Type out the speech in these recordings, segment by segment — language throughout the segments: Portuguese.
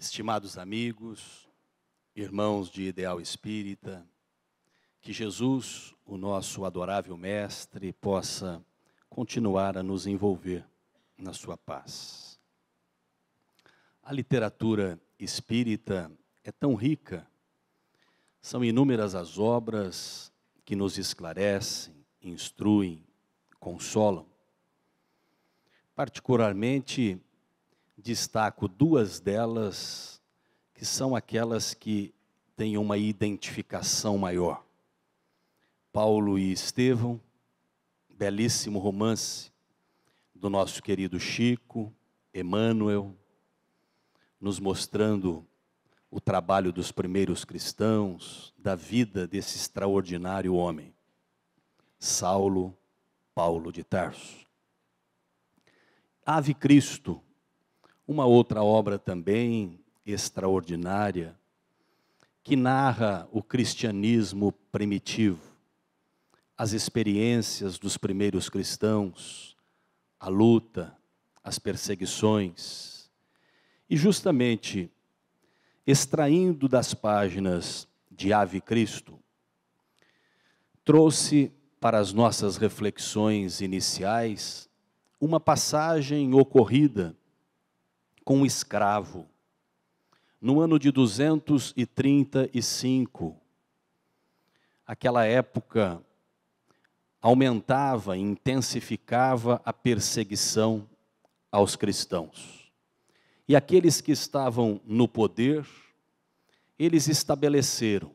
estimados amigos, irmãos de ideal espírita, que Jesus, o nosso adorável Mestre, possa continuar a nos envolver na sua paz. A literatura espírita é tão rica, são inúmeras as obras que nos esclarecem, instruem, consolam. Particularmente, destaco duas delas, que são aquelas que têm uma identificação maior. Paulo e Estevão, belíssimo romance do nosso querido Chico, Emmanuel, nos mostrando o trabalho dos primeiros cristãos, da vida desse extraordinário homem, Saulo Paulo de Tarso. Ave Cristo, uma outra obra também extraordinária que narra o cristianismo primitivo, as experiências dos primeiros cristãos, a luta, as perseguições. E justamente extraindo das páginas de Ave Cristo, trouxe para as nossas reflexões iniciais uma passagem ocorrida com um escravo. No ano de 235, aquela época aumentava e intensificava a perseguição aos cristãos. E aqueles que estavam no poder, eles estabeleceram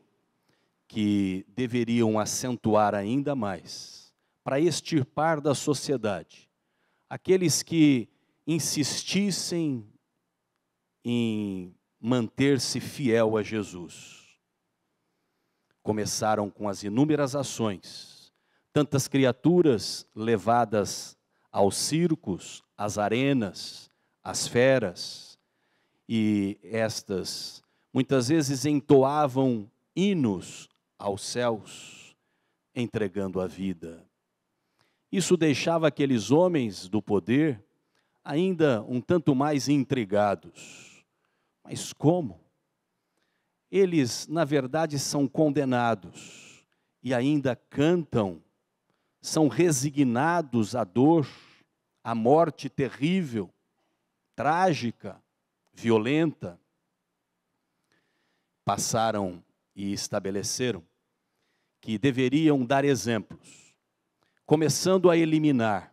que deveriam acentuar ainda mais para extirpar da sociedade aqueles que insistissem em manter-se fiel a Jesus. Começaram com as inúmeras ações, tantas criaturas levadas aos circos, às arenas, às feras, e estas muitas vezes entoavam hinos aos céus, entregando a vida. Isso deixava aqueles homens do poder ainda um tanto mais intrigados mas como? Eles, na verdade, são condenados e ainda cantam, são resignados à dor, à morte terrível, trágica, violenta. Passaram e estabeleceram que deveriam dar exemplos, começando a eliminar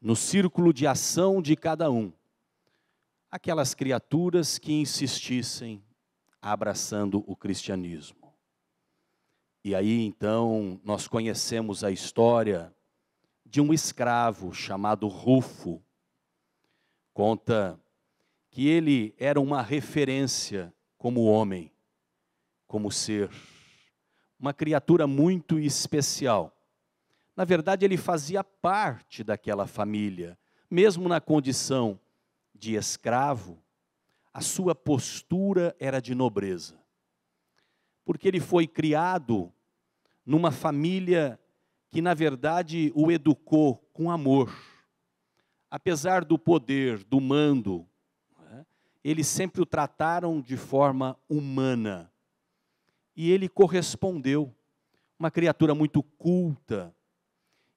no círculo de ação de cada um aquelas criaturas que insistissem abraçando o cristianismo. E aí então nós conhecemos a história de um escravo chamado Rufo. Conta que ele era uma referência como homem, como ser, uma criatura muito especial. Na verdade, ele fazia parte daquela família, mesmo na condição de escravo, a sua postura era de nobreza. Porque ele foi criado numa família que, na verdade, o educou com amor. Apesar do poder, do mando, né, eles sempre o trataram de forma humana. E ele correspondeu. Uma criatura muito culta.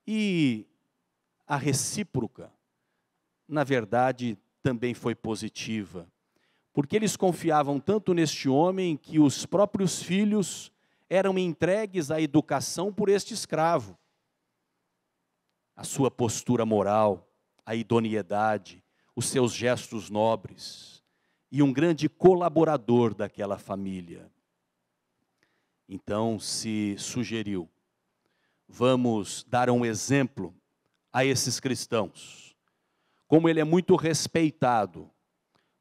E a recíproca, na verdade, também foi positiva, porque eles confiavam tanto neste homem que os próprios filhos eram entregues à educação por este escravo. A sua postura moral, a idoneidade, os seus gestos nobres e um grande colaborador daquela família. Então se sugeriu: vamos dar um exemplo a esses cristãos como ele é muito respeitado,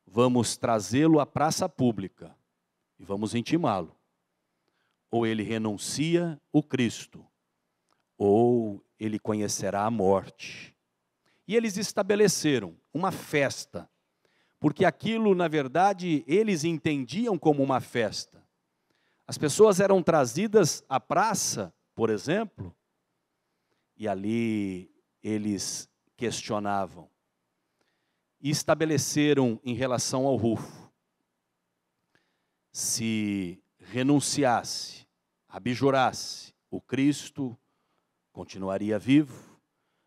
vamos trazê-lo à praça pública e vamos intimá-lo. Ou ele renuncia o Cristo, ou ele conhecerá a morte. E eles estabeleceram uma festa, porque aquilo, na verdade, eles entendiam como uma festa. As pessoas eram trazidas à praça, por exemplo, e ali eles questionavam: e estabeleceram em relação ao Rufo. Se renunciasse, abjurasse, o Cristo continuaria vivo,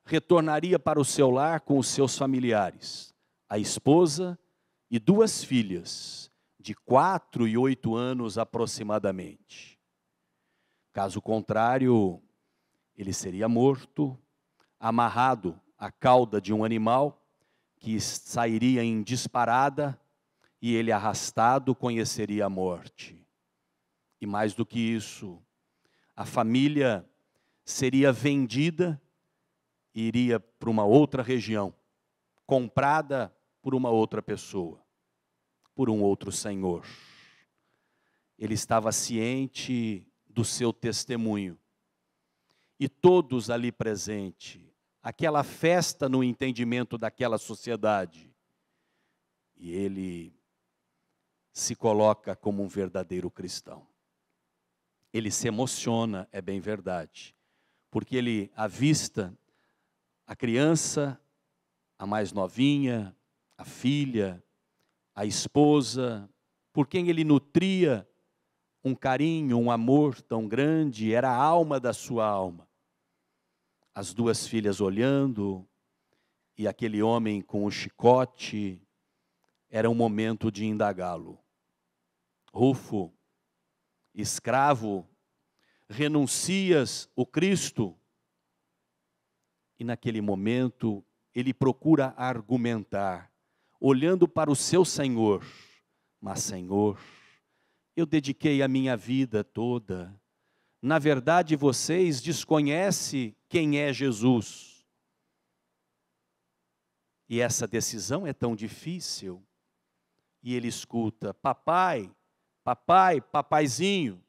retornaria para o seu lar com os seus familiares, a esposa e duas filhas, de quatro e oito anos aproximadamente. Caso contrário, ele seria morto, amarrado à cauda de um animal que sairia em disparada e ele arrastado conheceria a morte. E mais do que isso, a família seria vendida e iria para uma outra região, comprada por uma outra pessoa, por um outro senhor. Ele estava ciente do seu testemunho. E todos ali presentes aquela festa no entendimento daquela sociedade. E ele se coloca como um verdadeiro cristão. Ele se emociona, é bem verdade, porque ele avista a criança, a mais novinha, a filha, a esposa, por quem ele nutria um carinho, um amor tão grande, era a alma da sua alma as duas filhas olhando e aquele homem com o chicote, era um momento de indagá-lo. Rufo, escravo, renuncias o Cristo. E naquele momento ele procura argumentar, olhando para o seu Senhor. Mas, Senhor, eu dediquei a minha vida toda, na verdade, vocês desconhecem quem é Jesus. E essa decisão é tão difícil. E ele escuta: Papai, papai, papaizinho.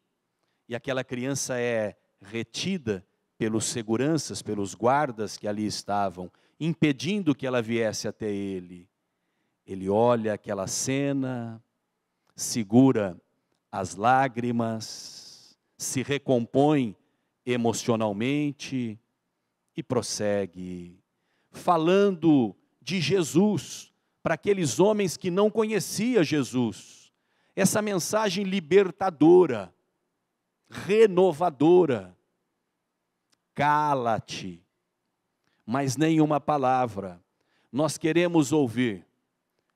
E aquela criança é retida pelos seguranças, pelos guardas que ali estavam, impedindo que ela viesse até ele. Ele olha aquela cena, segura as lágrimas, se recompõe emocionalmente e prossegue falando de Jesus para aqueles homens que não conhecia Jesus. Essa mensagem libertadora, renovadora. Cala-te, mas nenhuma palavra. Nós queremos ouvir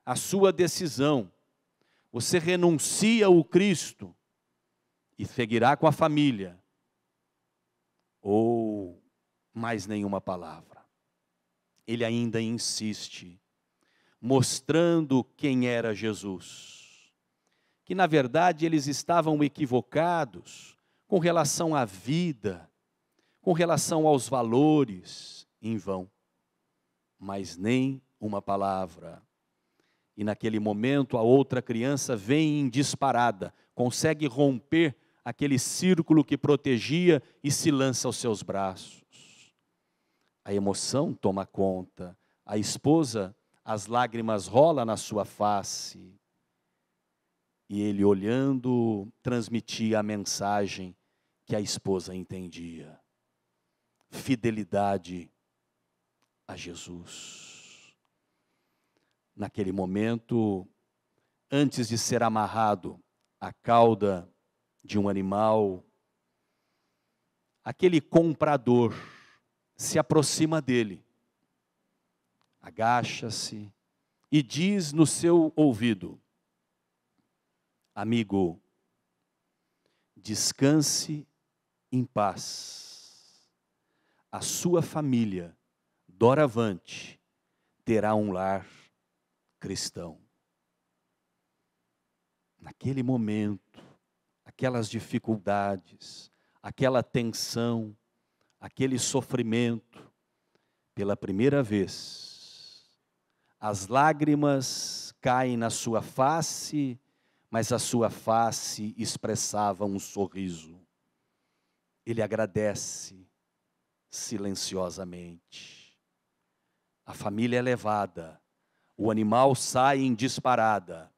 a sua decisão. Você renuncia o Cristo, e seguirá com a família, ou mais nenhuma palavra. Ele ainda insiste, mostrando quem era Jesus, que na verdade eles estavam equivocados com relação à vida, com relação aos valores, em vão. Mas nem uma palavra. E naquele momento a outra criança vem disparada, consegue romper aquele círculo que protegia e se lança aos seus braços. A emoção toma conta. A esposa, as lágrimas rolam na sua face. E ele, olhando, transmitia a mensagem que a esposa entendia: fidelidade a Jesus. Naquele momento, antes de ser amarrado à cauda de um animal, aquele comprador se aproxima dele, agacha-se e diz no seu ouvido: Amigo, descanse em paz. A sua família, doravante, terá um lar cristão. Naquele momento, aquelas dificuldades, aquela tensão, aquele sofrimento, pela primeira vez, as lágrimas caem na sua face, mas a sua face expressava um sorriso. Ele agradece silenciosamente. A família é levada, o animal sai em disparada,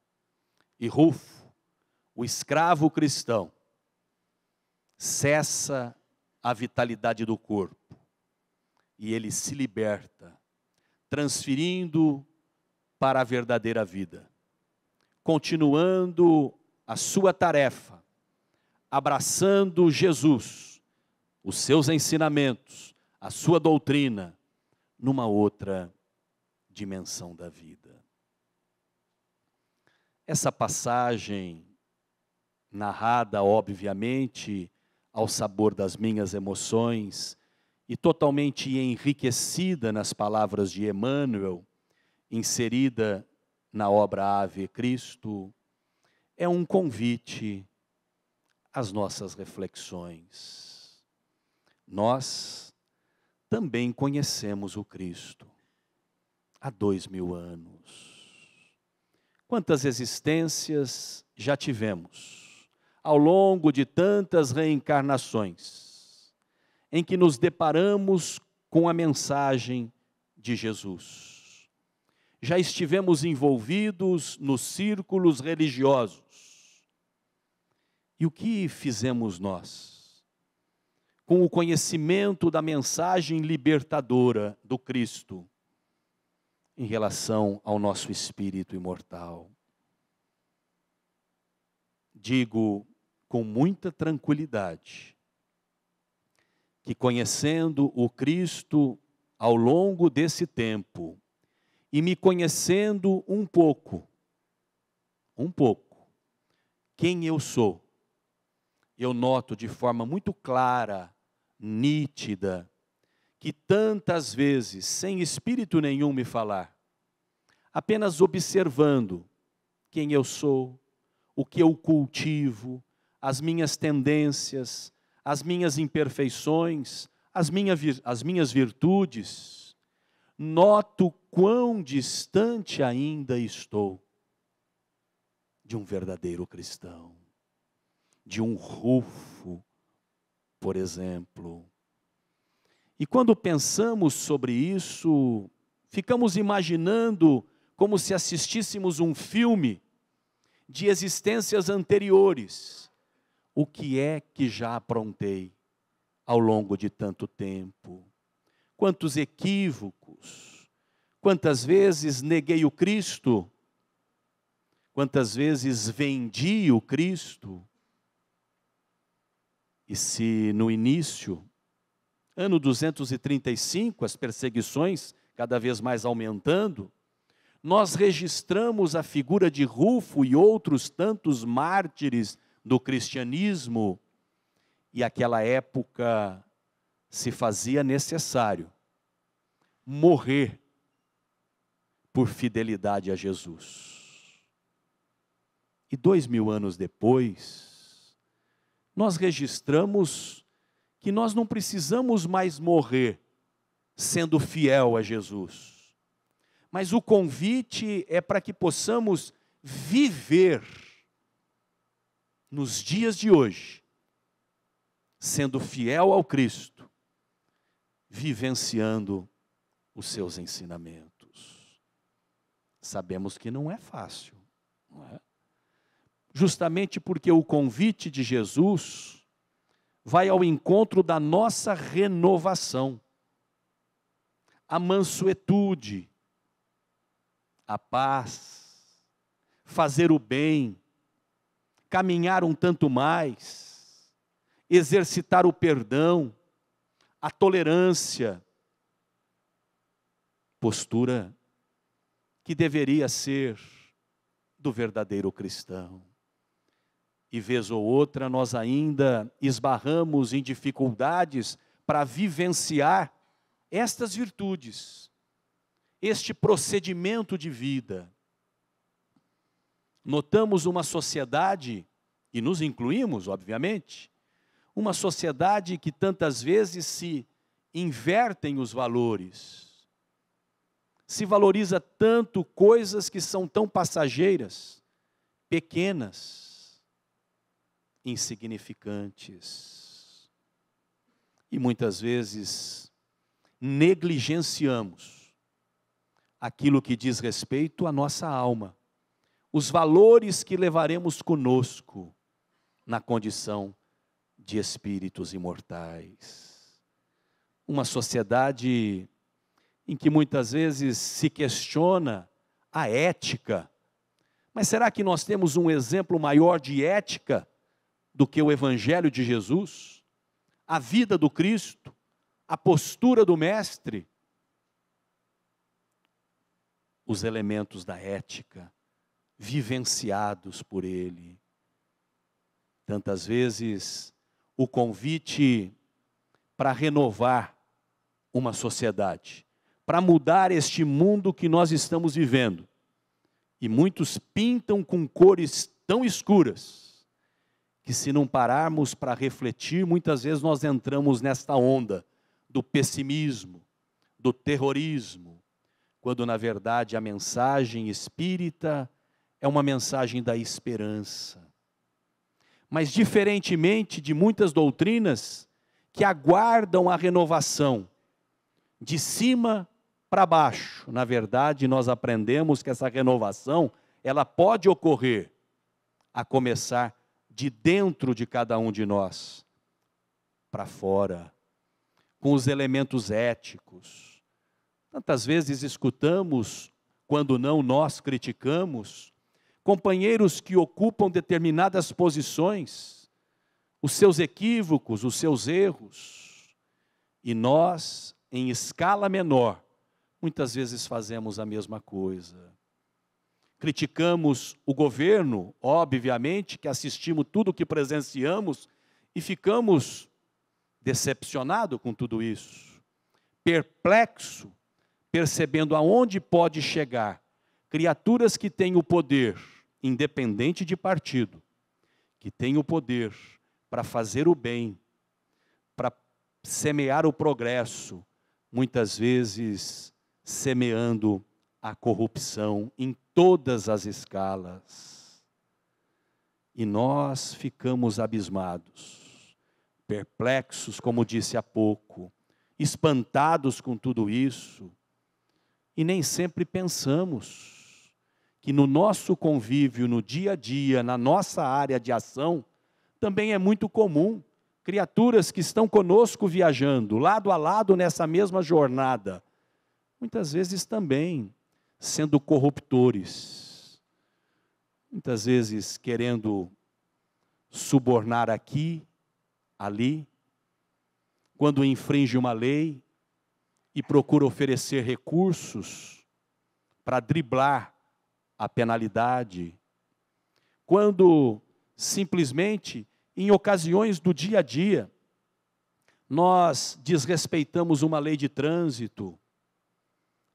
e Rufo o escravo cristão, cessa a vitalidade do corpo e ele se liberta, transferindo para a verdadeira vida, continuando a sua tarefa, abraçando Jesus, os seus ensinamentos, a sua doutrina, numa outra dimensão da vida. Essa passagem narrada, obviamente, ao sabor das minhas emoções e totalmente enriquecida nas palavras de Emmanuel, inserida na obra Ave Cristo, é um convite às nossas reflexões. Nós também conhecemos o Cristo há dois mil anos. Quantas existências já tivemos? ao longo de tantas reencarnações, em que nos deparamos com a mensagem de Jesus. Já estivemos envolvidos nos círculos religiosos. E o que fizemos nós? Com o conhecimento da mensagem libertadora do Cristo em relação ao nosso espírito imortal. Digo com muita tranquilidade que, conhecendo o Cristo ao longo desse tempo e me conhecendo um pouco, um pouco, quem eu sou, eu noto de forma muito clara, nítida, que tantas vezes, sem espírito nenhum me falar, apenas observando quem eu sou, o que eu cultivo, as minhas tendências, as minhas imperfeições, as, minha, as minhas virtudes. Noto quão distante ainda estou de um verdadeiro cristão, de um rufo, por exemplo. E quando pensamos sobre isso, ficamos imaginando como se assistíssemos um filme de existências anteriores o que é que já aprontei ao longo de tanto tempo? Quantos equívocos, quantas vezes neguei o Cristo, quantas vezes vendi o Cristo. E se no início, ano 235, as perseguições cada vez mais aumentando, nós registramos a figura de Rufo e outros tantos mártires do cristianismo, e aquela época se fazia necessário morrer por fidelidade a Jesus. E dois mil anos depois, nós registramos que nós não precisamos mais morrer sendo fiel a Jesus, mas o convite é para que possamos viver nos dias de hoje, sendo fiel ao Cristo, vivenciando os seus ensinamentos. Sabemos que não é fácil, não é? Justamente porque o convite de Jesus vai ao encontro da nossa renovação, a mansuetude, a paz, fazer o bem, caminhar um tanto mais, exercitar o perdão, a tolerância. Postura que deveria ser do verdadeiro cristão. E vez ou outra nós ainda esbarramos em dificuldades para vivenciar estas virtudes, este procedimento de vida notamos uma sociedade, e nos incluímos, obviamente, uma sociedade que tantas vezes se invertem os valores. Se valoriza tanto coisas que são tão passageiras, pequenas, insignificantes. E muitas vezes negligenciamos aquilo que diz respeito à nossa alma, os valores que levaremos conosco na condição de espíritos imortais. Uma sociedade em que muitas vezes se questiona a ética. Mas será que nós temos um exemplo maior de ética do que o Evangelho de Jesus? A vida do Cristo? A postura do Mestre? Os elementos da ética vivenciados por Ele. Tantas vezes o convite para renovar uma sociedade, para mudar este mundo que nós estamos vivendo. E muitos pintam com cores tão escuras que, se não pararmos para refletir, muitas vezes nós entramos nesta onda do pessimismo, do terrorismo, quando na verdade a mensagem espírita é uma mensagem da esperança. Mas, diferentemente de muitas doutrinas que aguardam a renovação, de cima para baixo, na verdade, nós aprendemos que essa renovação ela pode ocorrer, a começar de dentro de cada um de nós, para fora, com os elementos éticos. Tantas vezes escutamos, quando não nós criticamos, companheiros que ocupam determinadas posições, os seus equívocos, os seus erros. E nós, em escala menor, muitas vezes fazemos a mesma coisa. Criticamos o governo, obviamente, que assistimos tudo o que presenciamos e ficamos decepcionados com tudo isso, perplexo, percebendo aonde pode chegar criaturas que têm o poder independente de partido, que tem o poder para fazer o bem, para semear o progresso, muitas vezes semeando a corrupção em todas as escalas. E nós ficamos abismados, perplexos, como disse há pouco, espantados com tudo isso, e nem sempre pensamos que no nosso convívio, no dia a dia, na nossa área de ação, também é muito comum criaturas que estão conosco viajando, lado a lado nessa mesma jornada, muitas vezes também sendo corruptores, muitas vezes querendo subornar aqui, ali, quando infringe uma lei e procura oferecer recursos para driblar a penalidade. Quando simplesmente, em ocasiões do dia a dia, nós desrespeitamos uma lei de trânsito,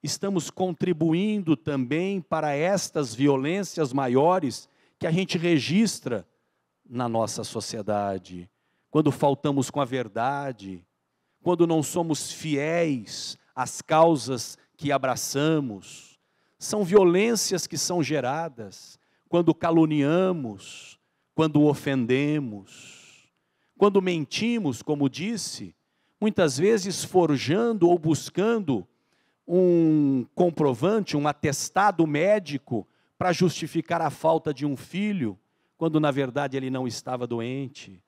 estamos contribuindo também para estas violências maiores que a gente registra na nossa sociedade. Quando faltamos com a verdade, quando não somos fiéis às causas que abraçamos são violências que são geradas quando caluniamos, quando ofendemos, quando mentimos, como disse, muitas vezes forjando ou buscando um comprovante, um atestado médico para justificar a falta de um filho, quando na verdade ele não estava doente.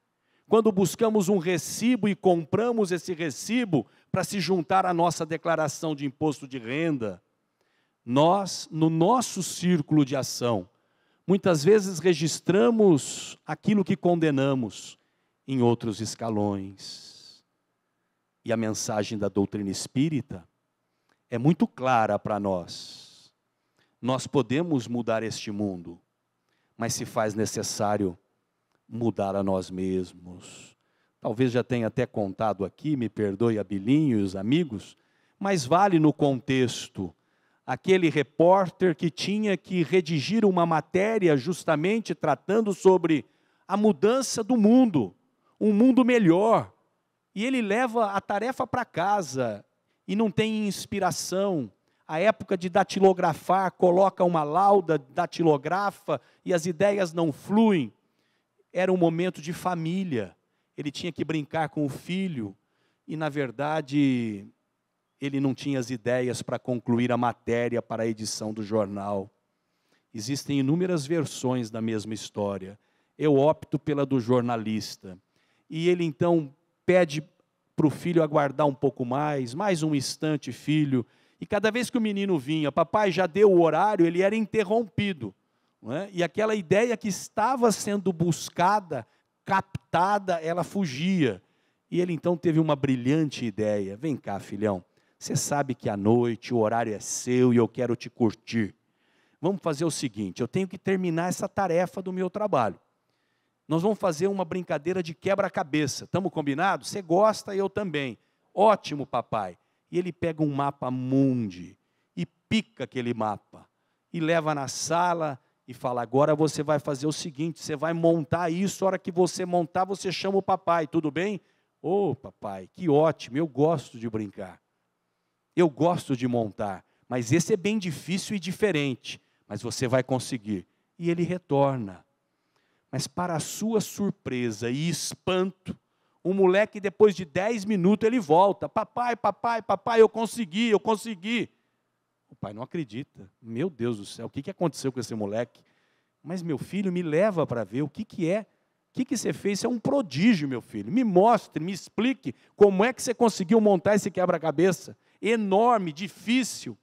Quando buscamos um recibo e compramos esse recibo para se juntar à nossa declaração de imposto de renda nós, no nosso círculo de ação, muitas vezes registramos aquilo que condenamos em outros escalões. E a mensagem da doutrina espírita é muito clara para nós. Nós podemos mudar este mundo, mas se faz necessário mudar a nós mesmos. Talvez já tenha até contado aqui, me perdoe a Bilinho e os amigos, mas vale no contexto aquele repórter que tinha que redigir uma matéria justamente tratando sobre a mudança do mundo, um mundo melhor. E ele leva a tarefa para casa e não tem inspiração. A época de datilografar, coloca uma lauda, datilografa e as ideias não fluem. Era um momento de família. Ele tinha que brincar com o filho e, na verdade, ele não tinha as ideias para concluir a matéria para a edição do jornal. Existem inúmeras versões da mesma história. Eu opto pela do jornalista. E ele então pede para o filho aguardar um pouco mais, mais um instante, filho. E cada vez que o menino vinha, papai já deu o horário, ele era interrompido. É? E aquela ideia que estava sendo buscada, captada, ela fugia. E ele então teve uma brilhante ideia: vem cá, filhão você sabe que à noite o horário é seu e eu quero te curtir. Vamos fazer o seguinte: eu tenho que terminar essa tarefa do meu trabalho. Nós vamos fazer uma brincadeira de quebra-cabeça. Estamos combinados? Você gosta, eu também. Ótimo, papai. E ele pega um mapa mundi e pica aquele mapa e leva na sala e fala: agora você vai fazer o seguinte, você vai montar isso. A hora que você montar, você chama o papai, tudo bem? Ô, oh, papai, que ótimo, eu gosto de brincar. Eu gosto de montar, mas esse é bem difícil e diferente, mas você vai conseguir. E ele retorna. Mas, para sua surpresa e espanto, o moleque, depois de dez minutos, ele volta: Papai, papai, papai, eu consegui, eu consegui. O pai não acredita. Meu Deus do céu, o que, que aconteceu com esse moleque? Mas, meu filho, me leva para ver o que, que é. O que, que você fez? Isso é um prodígio, meu filho. Me mostre, me explique como é que você conseguiu montar esse quebra-cabeça enorme, difícil.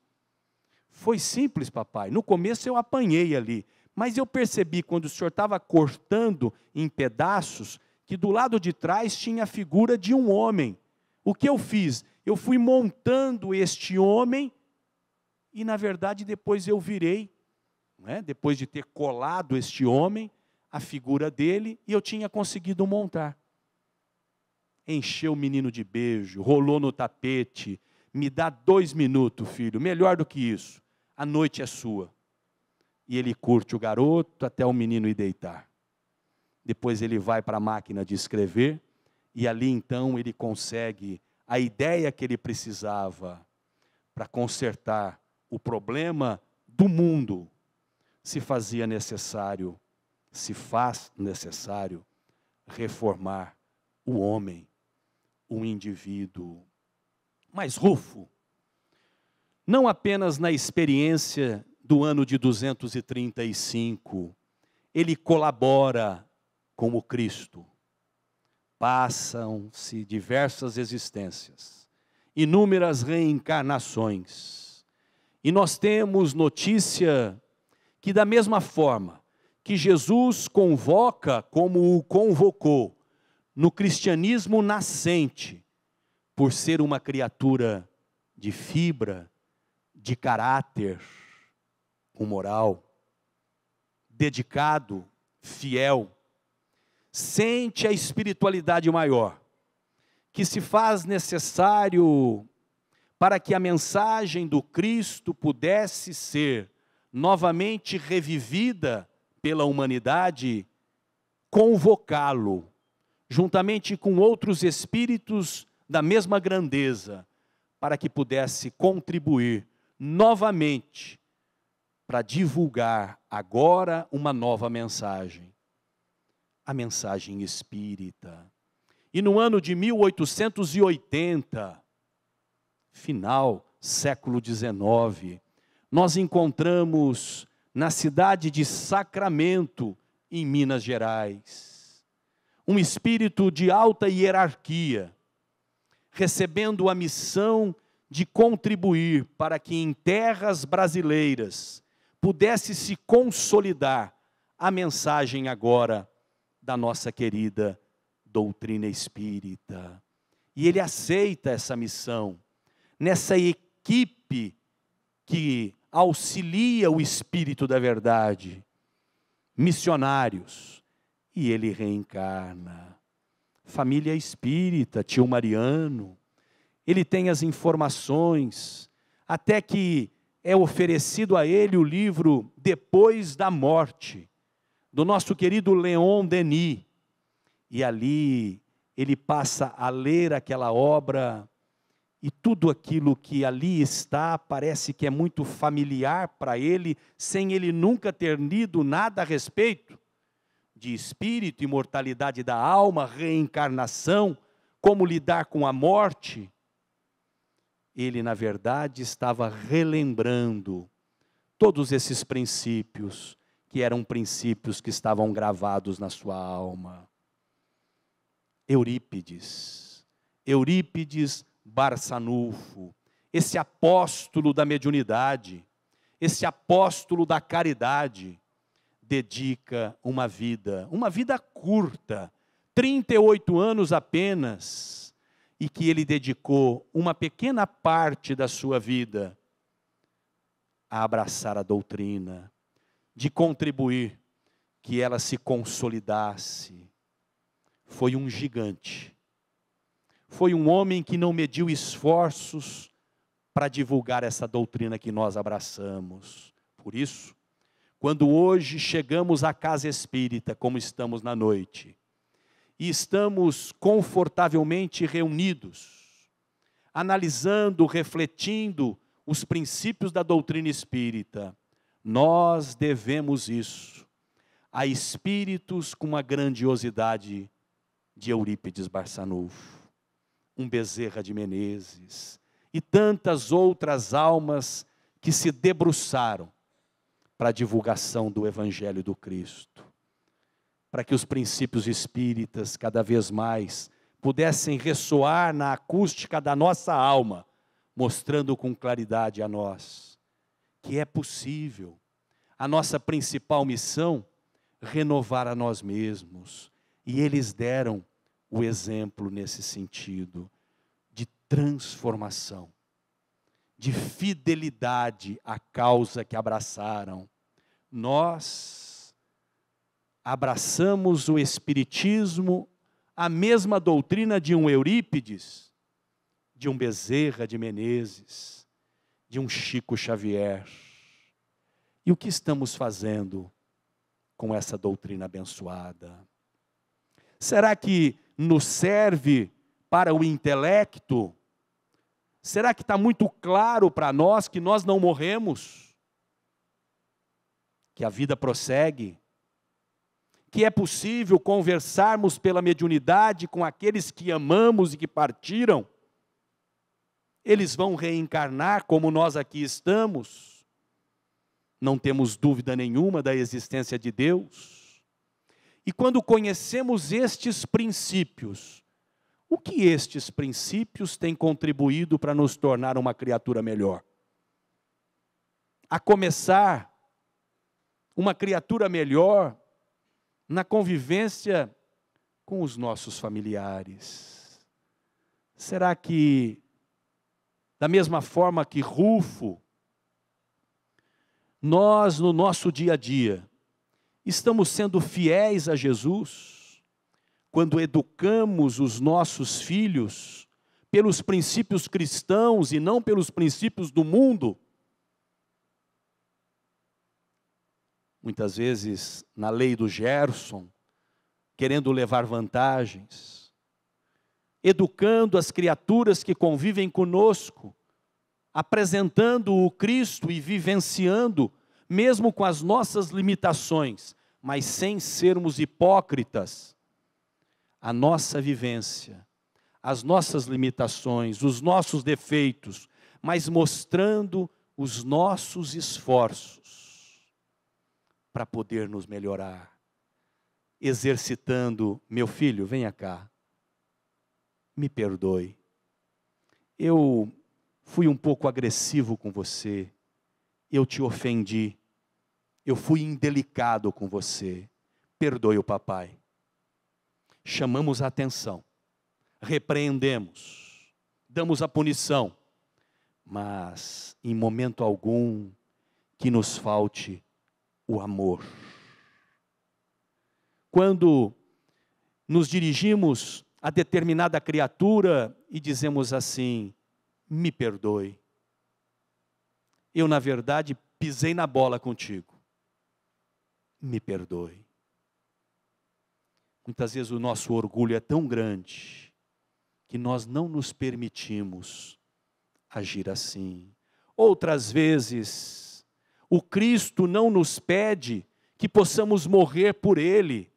Foi simples, papai. No começo eu apanhei ali, mas eu percebi quando o senhor estava cortando em pedaços que do lado de trás tinha a figura de um homem. O que eu fiz? Eu fui montando este homem e, na verdade, depois eu virei, né, depois de ter colado este homem, a figura dele, e eu tinha conseguido montar. Encheu o menino de beijo, rolou no tapete, me dá dois minutos, filho. Melhor do que isso. A noite é sua. E ele curte o garoto até o menino ir deitar. Depois ele vai para a máquina de escrever e ali então ele consegue a ideia que ele precisava para consertar o problema do mundo. Se fazia necessário, se faz necessário reformar o homem, o indivíduo mais rufo. Não apenas na experiência do ano de 235, ele colabora com o Cristo. Passam-se diversas existências, inúmeras reencarnações, e nós temos notícia que, da mesma forma que Jesus convoca, como o convocou, no cristianismo nascente, por ser uma criatura de fibra, de caráter, com moral, dedicado, fiel, sente a espiritualidade maior, que se faz necessário para que a mensagem do Cristo pudesse ser novamente revivida pela humanidade, convocá-lo, juntamente com outros espíritos da mesma grandeza, para que pudesse contribuir novamente para divulgar agora uma nova mensagem, a mensagem espírita. E no ano de 1880, final século XIX, nós encontramos na cidade de Sacramento, em Minas Gerais, um espírito de alta hierarquia, recebendo a missão de contribuir para que em terras brasileiras pudesse se consolidar a mensagem agora da nossa querida doutrina espírita. E ele aceita essa missão. Nessa equipe que auxilia o espírito da verdade, missionários, e ele reencarna família espírita, tio Mariano. Ele tem as informações, até que é oferecido a ele o livro Depois da Morte, do nosso querido Leon Denis. E ali ele passa a ler aquela obra e tudo aquilo que ali está parece que é muito familiar para ele, sem ele nunca ter lido nada a respeito de espírito, imortalidade da alma, reencarnação, como lidar com a morte, ele, na verdade, estava relembrando todos esses princípios, que eram princípios que estavam gravados na sua alma. Eurípides, Eurípides Barçanufo, esse apóstolo da mediunidade, esse apóstolo da caridade, dedica uma vida, uma vida curta, 38 anos apenas, e que ele dedicou uma pequena parte da sua vida a abraçar a doutrina, de contribuir que ela se consolidasse. Foi um gigante. Foi um homem que não mediu esforços para divulgar essa doutrina que nós abraçamos. Por isso, quando hoje chegamos à casa espírita, como estamos na noite, e estamos confortavelmente reunidos, analisando, refletindo os princípios da doutrina espírita, nós devemos isso a espíritos com uma grandiosidade de Eurípides Barçanufo, um Bezerra de Menezes e tantas outras almas que se debruçaram para a divulgação do Evangelho do Cristo, para que os princípios espíritas, cada vez mais, pudessem ressoar na acústica da nossa alma, mostrando com claridade a nós que é possível. A nossa principal missão, renovar a nós mesmos. E eles deram o exemplo nesse sentido de transformação, de fidelidade à causa que abraçaram, nós abraçamos o Espiritismo, a mesma doutrina de um Eurípides, de um Bezerra de Menezes, de um Chico Xavier. E o que estamos fazendo com essa doutrina abençoada? Será que nos serve para o intelecto? Será que está muito claro para nós que nós não morremos? que a vida prossegue, que é possível conversarmos pela mediunidade com aqueles que amamos e que partiram. Eles vão reencarnar como nós aqui estamos. Não temos dúvida nenhuma da existência de Deus. E quando conhecemos estes princípios, o que estes princípios têm contribuído para nos tornar uma criatura melhor? A começar uma criatura melhor na convivência com os nossos familiares? Será que, da mesma forma que Rufo, nós no nosso dia a dia estamos sendo fiéis a Jesus quando educamos os nossos filhos pelos princípios cristãos e não pelos princípios do mundo? muitas vezes na lei do Gerson, querendo levar vantagens, educando as criaturas que convivem conosco, apresentando o Cristo e vivenciando, mesmo com as nossas limitações, mas sem sermos hipócritas, a nossa vivência, as nossas limitações, os nossos defeitos, mas mostrando os nossos esforços para poder nos melhorar. Exercitando, meu filho, venha cá, me perdoe. Eu fui um pouco agressivo com você, eu te ofendi, eu fui indelicado com você, perdoe o papai. Chamamos a atenção, repreendemos, damos a punição, mas em momento algum que nos falte o amor. Quando nos dirigimos a determinada criatura e dizemos assim: me perdoe. Eu, na verdade, pisei na bola contigo. Me perdoe. Muitas vezes o nosso orgulho é tão grande que nós não nos permitimos agir assim. Outras vezes, o Cristo não nos pede que possamos morrer por Ele,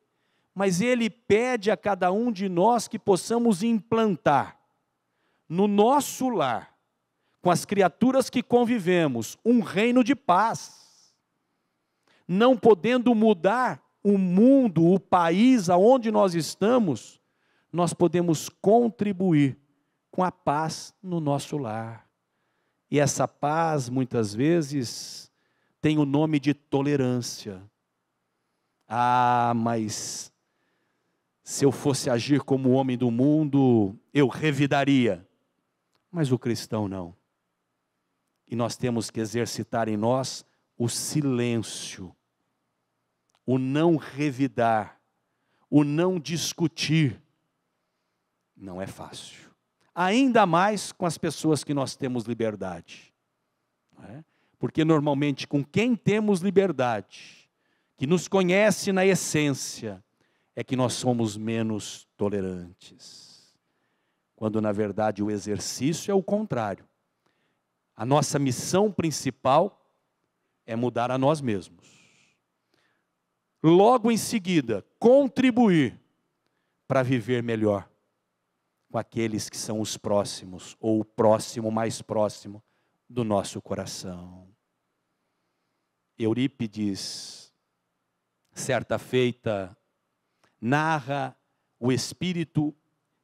mas Ele pede a cada um de nós que possamos implantar no nosso lar, com as criaturas que convivemos, um reino de paz. Não podendo mudar o mundo, o país aonde nós estamos, nós podemos contribuir com a paz no nosso lar. E essa paz, muitas vezes, tem o nome de tolerância. Ah, mas se eu fosse agir como o homem do mundo, eu revidaria. Mas o cristão não. E nós temos que exercitar em nós o silêncio, o não revidar, o não discutir. Não é fácil. Ainda mais com as pessoas que nós temos liberdade. Não é? Porque normalmente com quem temos liberdade, que nos conhece na essência, é que nós somos menos tolerantes. Quando na verdade o exercício é o contrário. A nossa missão principal é mudar a nós mesmos. Logo em seguida, contribuir para viver melhor com aqueles que são os próximos, ou o próximo mais próximo do nosso coração. Eurípides, certa feita, narra o espírito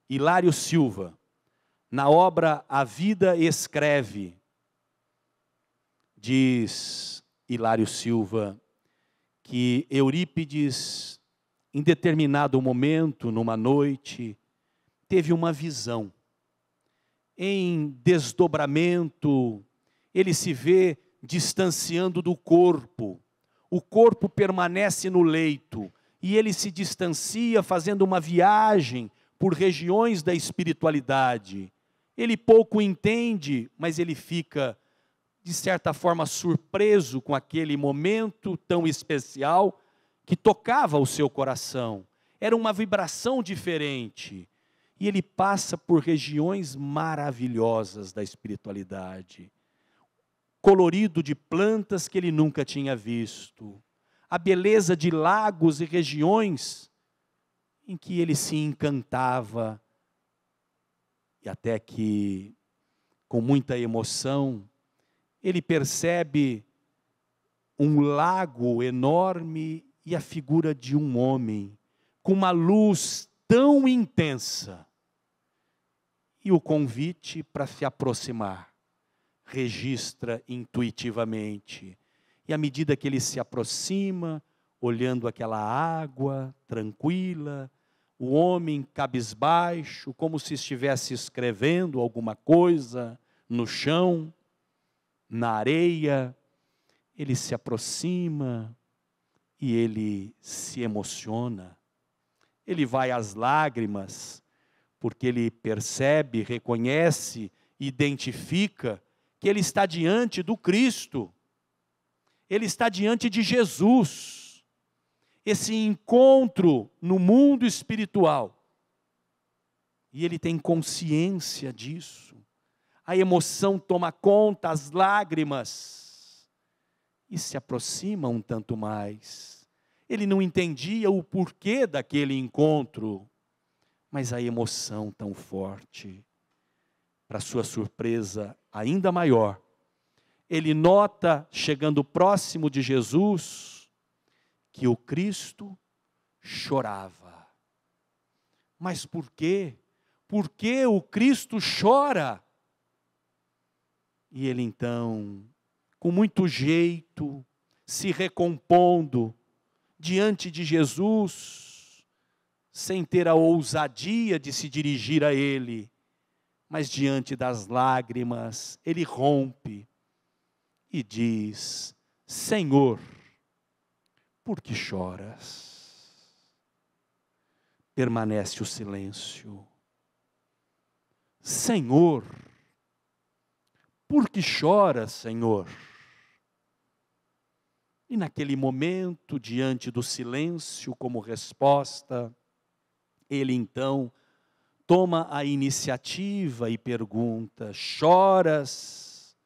Hilário Silva, na obra A Vida Escreve, diz Hilário Silva que Eurípides, em determinado momento, numa noite, teve uma visão em desdobramento ele se vê distanciando do corpo. O corpo permanece no leito e ele se distancia fazendo uma viagem por regiões da espiritualidade. Ele pouco entende, mas ele fica, de certa forma, surpreso com aquele momento tão especial que tocava o seu coração. Era uma vibração diferente. E ele passa por regiões maravilhosas da espiritualidade colorido de plantas que ele nunca tinha visto, a beleza de lagos e regiões em que ele se encantava. E até que, com muita emoção, ele percebe um lago enorme e a figura de um homem com uma luz tão intensa e o convite para se aproximar registra intuitivamente. E à medida que ele se aproxima, olhando aquela água tranquila, o homem cabisbaixo, como se estivesse escrevendo alguma coisa no chão, na areia, ele se aproxima e ele se emociona. Ele vai às lágrimas, porque ele percebe, reconhece, identifica que ele está diante do Cristo, ele está diante de Jesus. Esse encontro no mundo espiritual. E ele tem consciência disso. A emoção toma conta, as lágrimas. E se aproxima um tanto mais. Ele não entendia o porquê daquele encontro, mas a emoção tão forte. Para sua surpresa, ainda maior. Ele nota, chegando próximo de Jesus, que o Cristo chorava. Mas por quê? Por que o Cristo chora? E ele então, com muito jeito, se recompondo diante de Jesus, sem ter a ousadia de se dirigir a ele, mas diante das lágrimas, ele rompe e diz: Senhor, por que choras? Permanece o silêncio. Senhor, por que choras, Senhor? E naquele momento, diante do silêncio como resposta, ele então toma a iniciativa e pergunta: Choras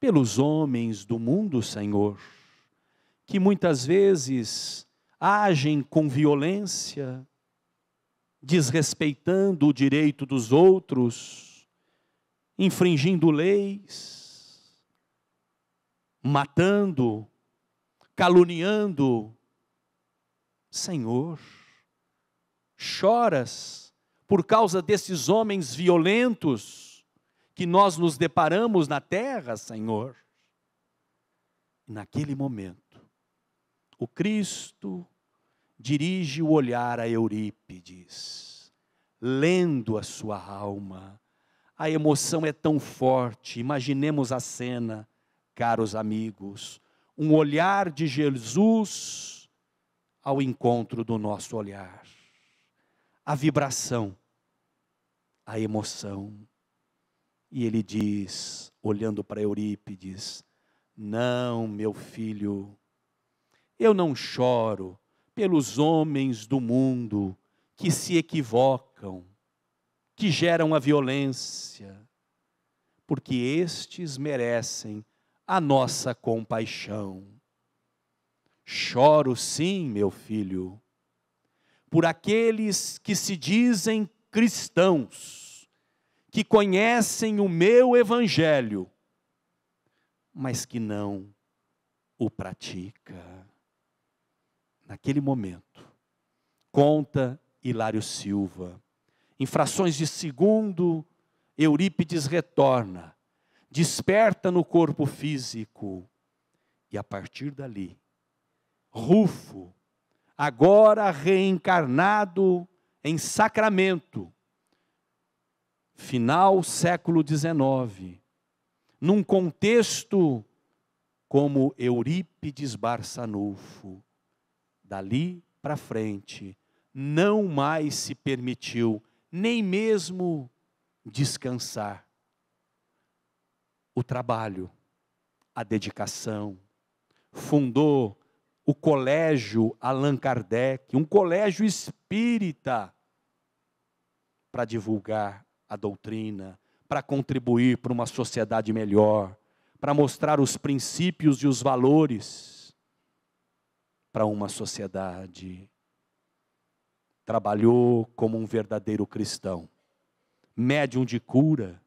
pelos homens do mundo, Senhor, que muitas vezes agem com violência, desrespeitando o direito dos outros, infringindo leis, matando, caluniando. Senhor, choras por causa desses homens violentos que nós nos deparamos na terra, Senhor. Naquele momento, o Cristo dirige o olhar a Eurípides, lendo a sua alma. A emoção é tão forte, imaginemos a cena, caros amigos, um olhar de Jesus ao encontro do nosso olhar. A vibração a emoção. E ele diz, olhando para Eurípides: Não, meu filho, eu não choro pelos homens do mundo que se equivocam, que geram a violência, porque estes merecem a nossa compaixão. Choro sim, meu filho, por aqueles que se dizem cristãos que conhecem o meu evangelho, mas que não o pratica. Naquele momento, conta Hilário Silva, em frações de segundo, Eurípides retorna, desperta no corpo físico, e a partir dali, Rufo, agora reencarnado em Sacramento, final século XIX, num contexto como Eurípides Barçanufo. Dali para frente, não mais se permitiu nem mesmo descansar. O trabalho, a dedicação. Fundou o Colégio Allan Kardec, um colégio espiritual, espírita para divulgar a doutrina, para contribuir para uma sociedade melhor, para mostrar os princípios e os valores para uma sociedade. Trabalhou como um verdadeiro cristão, médium de cura.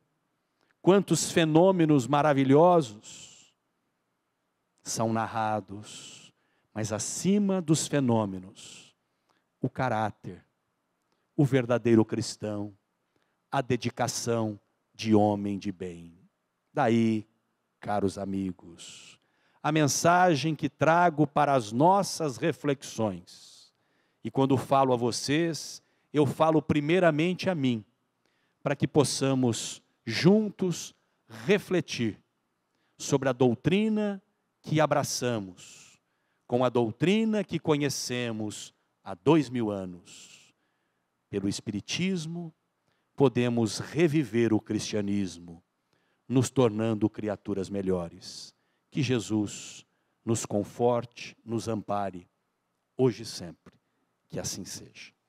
Quantos fenômenos maravilhosos são narrados, mas acima dos fenômenos o caráter, o verdadeiro cristão, a dedicação de homem de bem. Daí, caros amigos, a mensagem que trago para as nossas reflexões. E quando falo a vocês, eu falo primeiramente a mim, para que possamos juntos refletir sobre a doutrina que abraçamos, com a doutrina que conhecemos há dois mil anos. Pelo Espiritismo, podemos reviver o cristianismo, nos tornando criaturas melhores. Que Jesus nos conforte, nos ampare, hoje e sempre. Que assim seja.